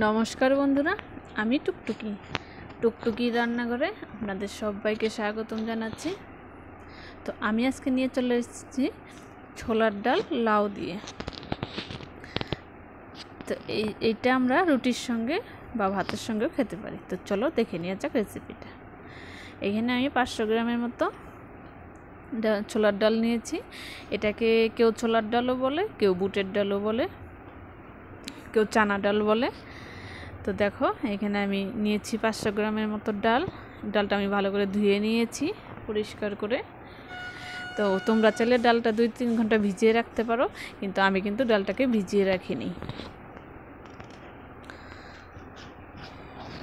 নমস্কার বন্ধুরা আমি টুকটুকি টুকটুকি রান্নাঘরে আপনাদের সবাইকে স্বাগতম জানাচ্ছি তো আমি আজকে নিয়ে চলে এসেছি ছোলার ডাল লাউ দিয়ে তো এই এইটা আমরা রুটির সঙ্গে বা ভাতের সঙ্গেও খেতে পারি তো চলো দেখে নিয়ে যাক রেসিপিটা এখানে আমি পাঁচশো গ্রামের মতো ছোলার ডাল নিয়েছি এটাকে কেউ ছোলার ডালও বলে কেউ বুটের ডালও বলে কেউ চানা ডাল বলে তো দেখো এখানে আমি নিয়েছি পাঁচশো গ্রামের মতো ডাল ডালটা আমি ভালো করে ধুয়ে নিয়েছি পরিষ্কার করে তো তোমরা চাইলে ডালটা দুই তিন ঘন্টা ভিজিয়ে রাখতে পারো কিন্তু আমি কিন্তু ডালটাকে ভিজিয়ে রাখিনি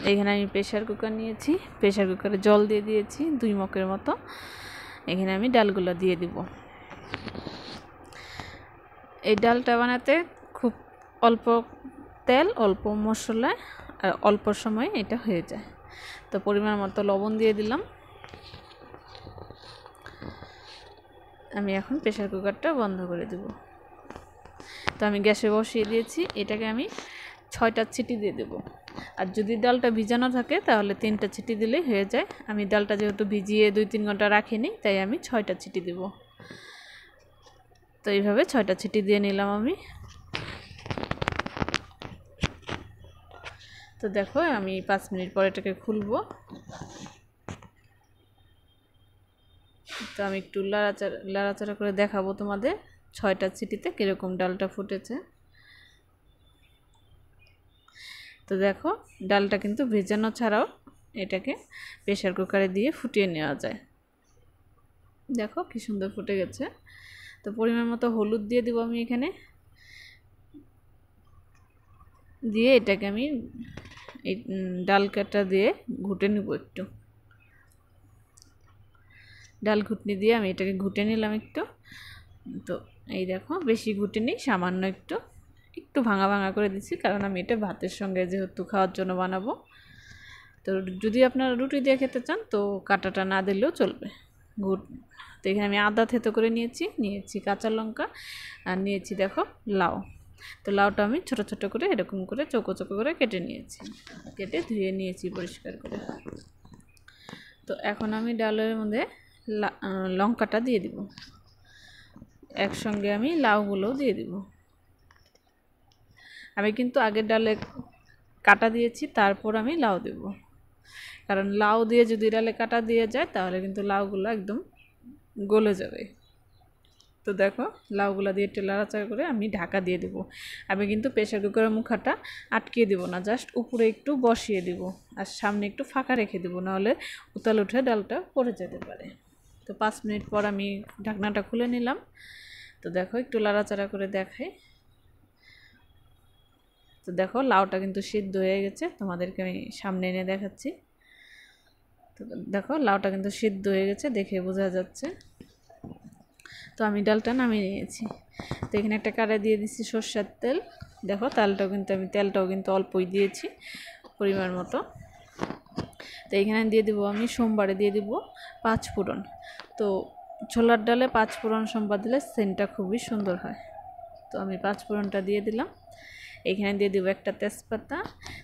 এখানে আমি প্রেশার কুকার নিয়েছি প্রেশার কুকারে জল দিয়ে দিয়েছি দুই মকের মতো এখানে আমি ডালগুলো দিয়ে দিব এই ডালটা বানাতে অল্প তেল অল্প মশলা আর অল্প সময়ে এটা হয়ে যায় তো পরিমাণ মতো লবণ দিয়ে দিলাম আমি এখন প্রেশার কুকারটা বন্ধ করে দেব তো আমি গ্যাসে বসিয়ে দিয়েছি এটাকে আমি ছয়টা ছিটি দিয়ে দেব আর যদি ডালটা ভিজানো থাকে তাহলে তিনটা ছিটি দিলেই হয়ে যায় আমি ডালটা যেহেতু ভিজিয়ে দুই তিন ঘন্টা রাখিনি তাই আমি ছয়টা ছিটি দেব তো এইভাবে ছয়টা ছিটি দিয়ে নিলাম আমি তো দেখো আমি পাঁচ মিনিট পরে এটাকে খুলবো তো আমি একটু লাড়াচাড়া লাড়াচাড়া করে দেখাবো তোমাদের ছয়টা সিটিতে কীরকম ডালটা ফুটেছে তো দেখো ডালটা কিন্তু ভেজানো ছাড়াও এটাকে প্রেশার কুকারে দিয়ে ফুটিয়ে নেওয়া যায় দেখো কি সুন্দর ফুটে গেছে তো পরিমাণ মতো হলুদ দিয়ে দেবো আমি এখানে দিয়ে এটাকে আমি এই ডাল কাটা দিয়ে ঘুটে নেব একটু ডাল ঘুটনি দিয়ে আমি এটাকে ঘুটে নিলাম একটু তো এই দেখো বেশি ঘুটে নিই সামান্য একটু একটু ভাঙা ভাঙা করে দিচ্ছি কারণ আমি এটা ভাতের সঙ্গে যেহেতু খাওয়ার জন্য বানাবো তো যদি আপনারা রুটি দিয়ে খেতে চান তো কাটাটা না দিলেও চলবে ঘুট তো এখানে আমি আদা থেতো করে নিয়েছি নিয়েছি কাঁচা লঙ্কা আর নিয়েছি দেখো লাউ তো লাউটা আমি ছোট ছোট করে এরকম করে চোখো চোখো করে কেটে নিয়েছি কেটে ধুয়ে নিয়েছি পরিষ্কার করে তো এখন আমি ডালের মধ্যে লঙ্কাটা দিয়ে দিব একসঙ্গে আমি লাউগুলোও দিয়ে দিব আমি কিন্তু আগের ডালে কাটা দিয়েছি তারপর আমি লাউ দেব কারণ লাউ দিয়ে যদি ডালে কাটা দিয়ে যায় তাহলে কিন্তু লাউগুলো একদম গলে যাবে তো দেখো লাউগুলা দিয়ে একটু লাড়াচাড়া করে আমি ঢাকা দিয়ে দেব আমি কিন্তু প্রেশার কুকারের মুখাটা আটকিয়ে দেবো না জাস্ট উপরে একটু বসিয়ে দেবো আর সামনে একটু ফাঁকা রেখে দেবো নাহলে উতাল উঠে ডালটা পড়ে যেতে পারে তো পাঁচ মিনিট পর আমি ঢাকনাটা খুলে নিলাম তো দেখো একটু লাড়াচাড়া করে দেখাই তো দেখো লাউটা কিন্তু সিদ্ধ হয়ে গেছে তোমাদেরকে আমি সামনে এনে দেখাচ্ছি তো দেখো লাউটা কিন্তু সিদ্ধ হয়ে গেছে দেখে বোঝা যাচ্ছে তো আমি ডালটা নামিয়ে নিয়েছি তো এখানে একটা কাড়া দিয়ে দিচ্ছি সর্ষার তেল দেখো তালটাও কিন্তু আমি তেলটাও কিন্তু অল্পই দিয়েছি পরিমাণ মতো তো এখানে দিয়ে দিব আমি সোমবারে দিয়ে দিব পাঁচ ফোড়ন তো ছোলার ডালে পাঁচ ফোড়ন সোমবার দিলে সেন্টটা খুবই সুন্দর হয় তো আমি পাঁচ ফোড়নটা দিয়ে দিলাম এখানে দিয়ে দিব একটা তেজপাতা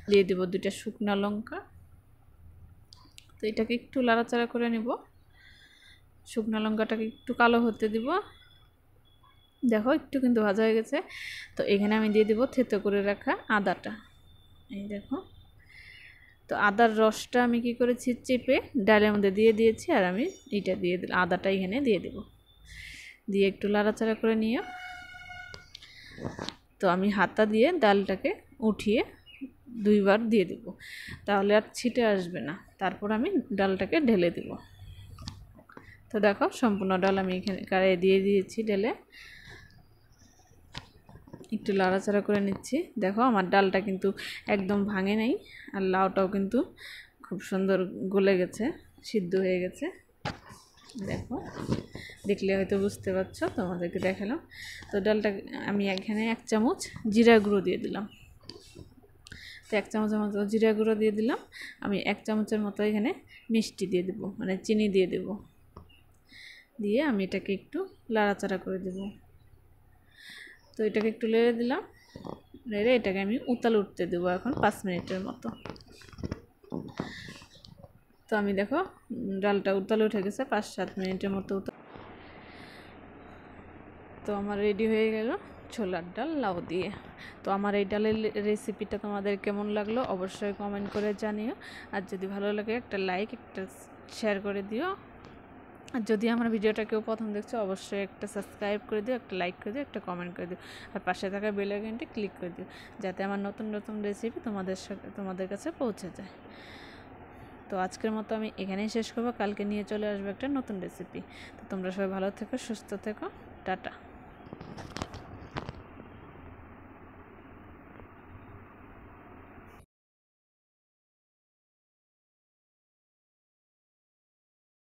দিয়ে দিব দুটা শুকনো লঙ্কা তো এটাকে একটু লাড়াচাড়া করে নেব শুকনো লঙ্কাটাকে একটু কালো হতে দিব দেখো একটু কিন্তু ভাজা হয়ে গেছে তো এখানে আমি দিয়ে দেবো থেতো করে রাখা আদাটা এই দেখো তো আদার রসটা আমি কি করেছি চেপে ডালের মধ্যে দিয়ে দিয়েছি আর আমি এটা দিয়ে দিলাম আদাটা এখানে দিয়ে দেব দিয়ে একটু লাড়াচাড়া করে নিয়ে তো আমি হাতা দিয়ে ডালটাকে উঠিয়ে দুইবার দিয়ে দেব তাহলে আর ছিটে আসবে না তারপর আমি ডালটাকে ঢেলে দেবো তো দেখো সম্পূর্ণ ডাল আমি এখানে কারে দিয়ে দিয়েছি ডেলে একটু লাড়াচাড়া করে নিচ্ছি দেখো আমার ডালটা কিন্তু একদম ভাঙে নাই আর লাউটাও কিন্তু খুব সুন্দর গলে গেছে সিদ্ধ হয়ে গেছে দেখো দেখলে হয়তো বুঝতে পারছো তোমাদেরকে দেখালাম তো ডালটা আমি এখানে এক চামচ জিরা গুঁড়ো দিয়ে দিলাম তো এক চামচের মতো জিরা গুঁড়ো দিয়ে দিলাম আমি এক চামচের মতো এখানে মিষ্টি দিয়ে দেবো মানে চিনি দিয়ে দেবো দিয়ে আমি এটাকে একটু লাড়াচাড়া করে দেব তো এটাকে একটু লেড়ে দিলাম লেড়ে এটাকে আমি উতাল উঠতে দেবো এখন পাঁচ মিনিটের মতো তো আমি দেখো ডালটা উতাল উঠে গেছে পাঁচ সাত মিনিটের মতো উতাল তো আমার রেডি হয়ে গেল ছোলার ডাল লাউ দিয়ে তো আমার এই ডালের রেসিপিটা তোমাদের কেমন লাগলো অবশ্যই কমেন্ট করে জানিও আর যদি ভালো লাগে একটা লাইক একটা শেয়ার করে দিও যদি আমার ভিডিওটা কেউ প্রথম দেখছো অবশ্যই একটা সাবস্ক্রাইব করে দিও একটা লাইক করে দিও একটা কমেন্ট করে দিও আর পাশে থাকা বেল আইকনটি ক্লিক করে দিও যাতে আমার নতুন নতুন রেসিপি তোমাদের তোমাদের কাছে পৌঁছে যায় তো আজকের মতো আমি এখানেই শেষ করবো কালকে নিয়ে চলে আসবো একটা নতুন রেসিপি তো তোমরা সবাই ভালো থেকো সুস্থ থেকো টাটা